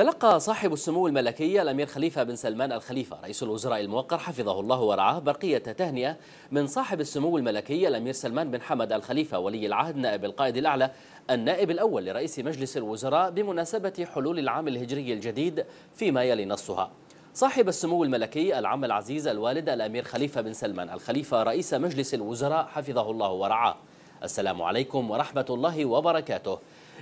تلقى صاحب السمو الملكي الأمير خليفة بن سلمان الخليفة رئيس الوزراء الموقر حفظه الله ورعاه برقية تهنئة من صاحب السمو الملكي الأمير سلمان بن حمد الخليفة ولي العهد نائب القائد الأعلى النائب الأول لرئيس مجلس الوزراء بمناسبة حلول العام الهجري الجديد فيما يلي نصها صاحب السمو الملكي العم العزيز الوالد الأمير خليفة بن سلمان الخليفة رئيس مجلس الوزراء حفظه الله ورعاه السلام عليكم ورحمة الله وبركاته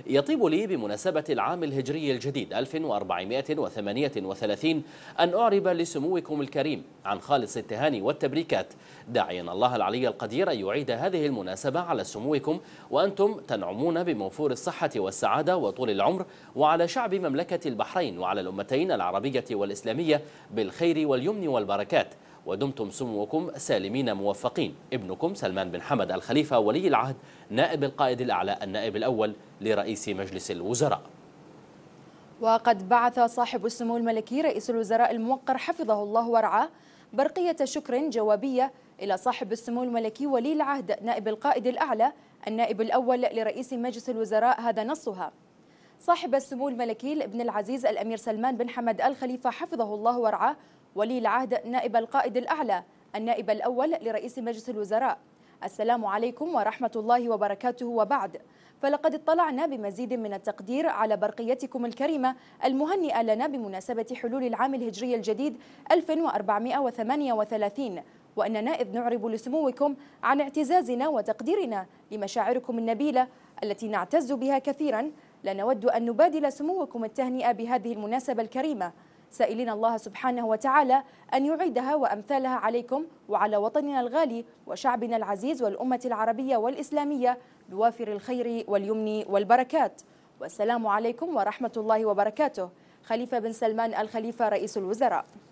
يطيب لي بمناسبة العام الهجري الجديد 1438 أن أعرب لسموكم الكريم عن خالص التهاني والتبريكات داعيا الله العلي القدير أن يعيد هذه المناسبة على سموكم وأنتم تنعمون بموفور الصحة والسعادة وطول العمر وعلى شعب مملكة البحرين وعلى الأمتين العربية والإسلامية بالخير واليمن والبركات ودمتم سموكم سالمين موفقين ابنكم سلمان بن حمد الخليفة ولي العهد نائب القائد الأعلى النائب الأول لرئيس مجلس الوزراء وقد بعث صاحب السمو الملكي رئيس الوزراء الموقر حفظه الله ورعاه برقية شكر جوابية إلى صاحب السمو الملكي ولي العهد نائب القائد الأعلى النائب الأول لرئيس مجلس الوزراء هذا نصها صاحب السمو الملكي ابن العزيز الأمير سلمان بن حمد الخليفة حفظه الله ورعاه ولي العهد نائب القائد الأعلى النائب الأول لرئيس مجلس الوزراء السلام عليكم ورحمة الله وبركاته وبعد فلقد اطلعنا بمزيد من التقدير على برقيتكم الكريمة المهنئة لنا بمناسبة حلول العام الهجري الجديد 1438 وأننا إذ نعرب لسموكم عن اعتزازنا وتقديرنا لمشاعركم النبيلة التي نعتز بها كثيرا لنود أن نبادل سموكم التهنئة بهذه المناسبة الكريمة سائلين الله سبحانه وتعالى أن يعيدها وأمثالها عليكم وعلى وطننا الغالي وشعبنا العزيز والأمة العربية والإسلامية بوافر الخير واليمن والبركات والسلام عليكم ورحمة الله وبركاته خليفة بن سلمان الخليفة رئيس الوزراء